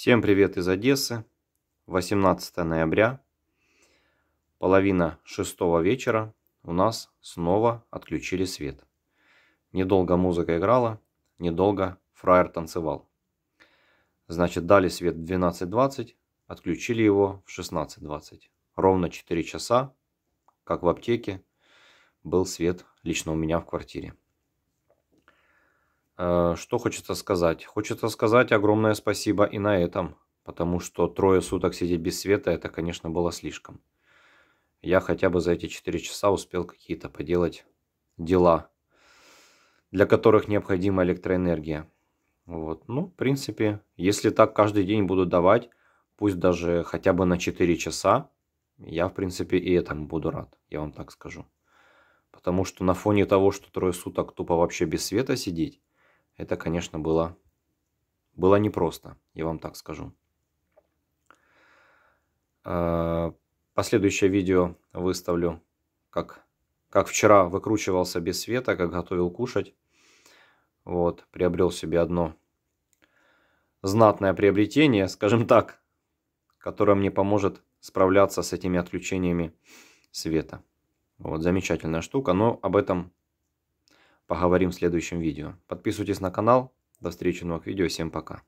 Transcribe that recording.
Всем привет из Одессы. 18 ноября, половина шестого вечера, у нас снова отключили свет. Недолго музыка играла, недолго фраер танцевал. Значит, дали свет в 12.20, отключили его в 16.20. Ровно 4 часа, как в аптеке, был свет лично у меня в квартире. Э, что хочется сказать? Хочется сказать огромное спасибо и на этом, потому что трое суток сидеть без света, это, конечно, было слишком. Я хотя бы за эти 4 часа успел какие-то поделать дела, для которых необходима электроэнергия. Вот. Ну, в принципе, если так каждый день буду давать, пусть даже хотя бы на 4 часа, я, в принципе, и этому буду рад, я вам так скажу. Потому что на фоне того, что трое суток тупо вообще без света сидеть, это, конечно, было, было непросто, я вам так скажу. Э, последующее видео выставлю, как, как вчера выкручивался без света, как готовил кушать. Вот, приобрел себе одно знатное приобретение, скажем так, которое мне поможет справляться с этими отключениями света. Вот, замечательная штука, но об этом поговорим в следующем видео. Подписывайтесь на канал. До встречи в новых видео. Всем пока.